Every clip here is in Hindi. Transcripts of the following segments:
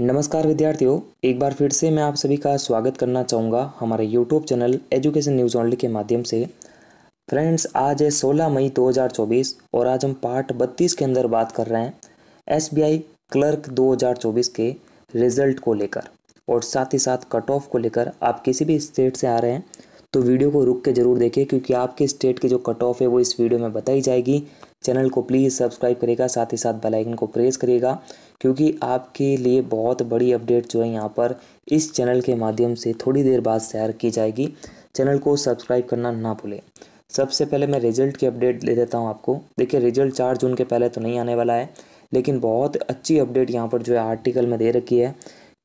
नमस्कार विद्यार्थियों एक बार फिर से मैं आप सभी का स्वागत करना चाहूँगा हमारे YouTube channel Education News Only के माध्यम से फ्रेंड्स आज है 16 मई 2024 और आज हम पार्ट 32 के अंदर बात कर रहे हैं एस क्लर्क 2024 के रिजल्ट को लेकर और साथ ही साथ कट ऑफ को लेकर आप किसी भी स्टेट से आ रहे हैं तो वीडियो को रुक के ज़रूर देखें क्योंकि आपके स्टेट के जो कट ऑफ है वो इस वीडियो में बताई जाएगी चैनल को प्लीज़ सब्सक्राइब करेगा साथ ही साथ बेलाइकन को प्रेस करिएगा क्योंकि आपके लिए बहुत बड़ी अपडेट जो है यहाँ पर इस चैनल के माध्यम से थोड़ी देर बाद शेयर की जाएगी चैनल को सब्सक्राइब करना ना भूलें सबसे पहले मैं रिजल्ट की अपडेट ले देता हूँ आपको देखिए रिजल्ट चार जून के पहले तो नहीं आने वाला है लेकिन बहुत अच्छी अपडेट यहाँ पर जो है आर्टिकल में दे रखी है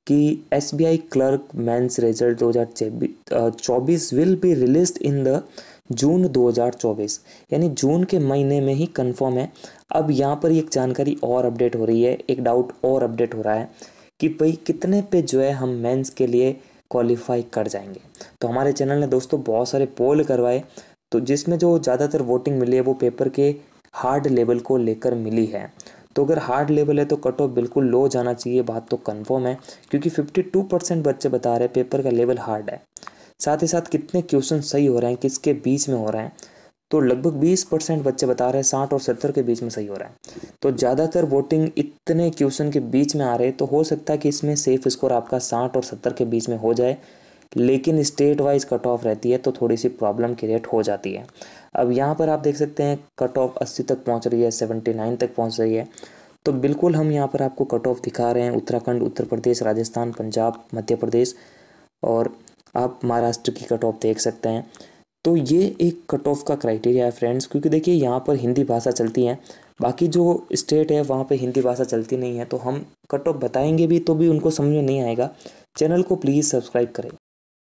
कि S B I clerk mains result दो हज़ार चौबीस will be release in the June 2024 यानी जून के महीने में ही कंफर्म है अब यहाँ पर एक जानकारी और अपडेट हो रही है एक डाउट और अपडेट हो रहा है कि भाई कितने पे जो है हम मेंस के लिए क्वालिफाई कर जाएंगे तो हमारे चैनल ने दोस्तों बहुत सारे पोल करवाए तो जिसमें जो ज़्यादातर वोटिंग मिली है वो पेपर के हार्ड लेवल को लेकर मिली है तो अगर हार्ड लेवल है तो कट ऑफ बिल्कुल लो जाना चाहिए बात तो कन्फर्म है क्योंकि 52 परसेंट बच्चे बता रहे पेपर का लेवल हार्ड है साथ ही साथ कितने क्वेश्चन सही हो रहे हैं किसके बीच में हो रहे हैं तो लगभग 20 परसेंट बच्चे बता रहे हैं साठ और सत्तर के बीच में सही हो रहा है तो ज़्यादातर वोटिंग इतने क्वेश्चन के बीच में आ रहे तो हो सकता है कि इसमें सेफ स्कोर आपका साठ और सत्तर के बीच में हो जाए लेकिन स्टेट वाइज कट ऑफ रहती है तो थोड़ी सी प्रॉब्लम क्रिएट हो जाती है अब यहाँ पर आप देख सकते हैं कट ऑफ अस्सी तक पहुँच रही है सेवेंटी नाइन तक पहुँच रही है तो बिल्कुल हम यहाँ पर आपको कट ऑफ दिखा रहे हैं उत्तराखंड उत्तर प्रदेश राजस्थान पंजाब मध्य प्रदेश और आप महाराष्ट्र की कट ऑफ देख सकते हैं तो ये एक कट ऑफ का क्राइटेरिया है फ्रेंड्स क्योंकि देखिए यहाँ पर हिंदी भाषा चलती है बाकी जो स्टेट है वहाँ पे हिंदी भाषा चलती नहीं है तो हम कट ऑफ बताएंगे भी तो भी उनको समझ में नहीं आएगा चैनल को प्लीज़ सब्सक्राइब करें